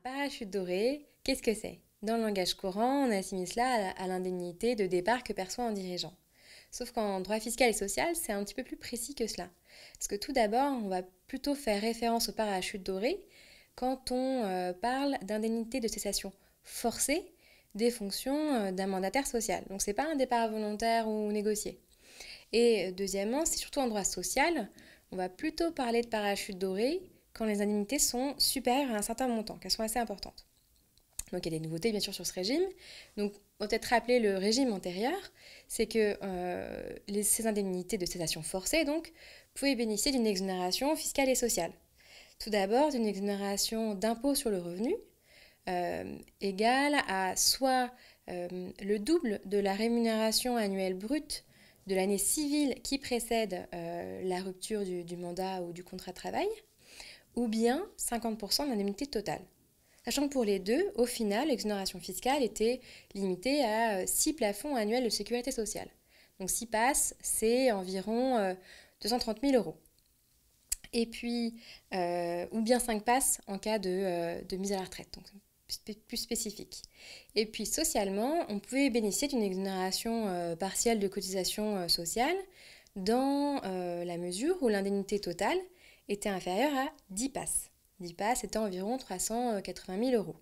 parachute ah doré, qu'est-ce que c'est Dans le langage courant, on assimile cela à l'indemnité de départ que perçoit un dirigeant. Sauf qu'en droit fiscal et social, c'est un petit peu plus précis que cela. Parce que tout d'abord, on va plutôt faire référence au parachute doré quand on euh, parle d'indemnité de cessation forcée des fonctions euh, d'un mandataire social. Donc c'est pas un départ volontaire ou négocié. Et euh, deuxièmement, c'est surtout en droit social, on va plutôt parler de parachute doré quand les indemnités sont supérieures à un certain montant, qu'elles sont assez importantes. Donc il y a des nouveautés bien sûr sur ce régime. Donc peut-être rappeler le régime antérieur, c'est que euh, ces indemnités de cessation forcée, donc, pouvaient bénéficier d'une exonération fiscale et sociale. Tout d'abord, d'une exonération d'impôt sur le revenu euh, égale à soit euh, le double de la rémunération annuelle brute de l'année civile qui précède la rupture du mandat ou du contrat de travail, ou bien 50% d'indemnité totale. Sachant que pour les deux, au final, l'exonération fiscale était limitée à 6 euh, plafonds annuels de sécurité sociale. Donc 6 passes, c'est environ 230 euh, 000 euros. Et puis, euh, ou bien 5 passes en cas de, mise à la retraite, donc plus spécifique. Et puis, socialement, on pouvait bénéficier d'une exonération partielle de cotisation sociale dans la mesure où l'indemnité totale était inférieur à 10 passes. 10 passes étant environ 380 000 euros.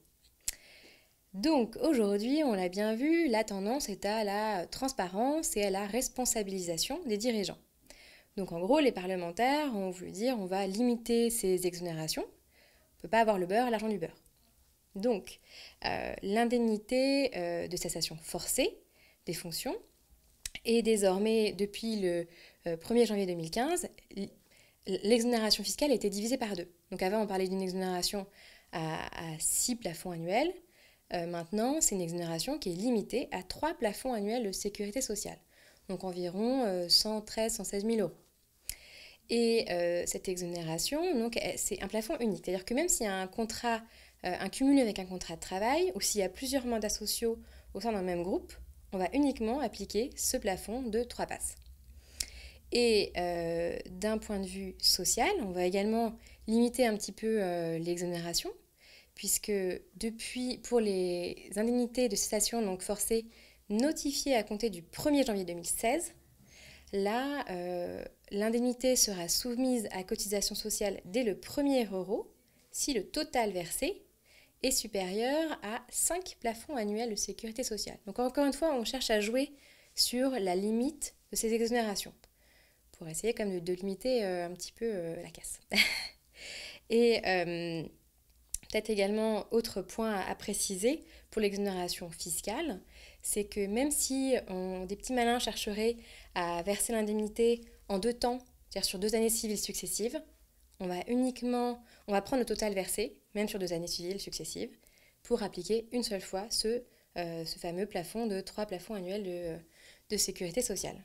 Donc aujourd'hui, on l'a bien vu, la tendance est à la transparence et à la responsabilisation des dirigeants. Donc en gros, les parlementaires ont voulu dire on va limiter ces exonérations. On ne peut pas avoir le beurre, l'argent du beurre. Donc euh, l'indemnité euh, de cessation forcée des fonctions est désormais, depuis le 1er euh, janvier 2015, l'exonération fiscale était divisée par deux. Donc avant, on parlait d'une exonération à, six plafonds annuels. Euh, maintenant, c'est une exonération qui est limitée à trois plafonds annuels de sécurité sociale. Donc environ 113, 116 000 euros. Et euh, cette exonération, c'est un plafond unique. C'est-à-dire que même s'il y a un contrat, euh, un cumul avec un contrat de travail, ou s'il y a plusieurs mandats sociaux au sein d'un même groupe, on va uniquement appliquer ce plafond de trois passes. Et euh, d'un point de vue social, on va également limiter un petit peu euh, l'exonération, puisque depuis, pour les indemnités de cessation donc forcées notifiées à compter du 1er janvier 2016, là, euh, l'indemnité sera soumise à cotisation sociale dès le 1er euro si le total versé est supérieur à 5 plafonds annuels de sécurité sociale. Donc encore une fois, on cherche à jouer sur la limite de ces exonérations pour essayer comme de, limiter euh, un petit peu euh, la casse. Et euh, peut-être également autre point à, préciser pour l'exonération fiscale, c'est que même si des petits malins chercheraient à verser l'indemnité en deux temps, c'est-à-dire sur deux années civiles successives, on va uniquement, on va prendre le total versé, même sur deux années civiles successives, pour appliquer une seule fois ce, fameux plafond de trois plafonds annuels de sécurité sociale.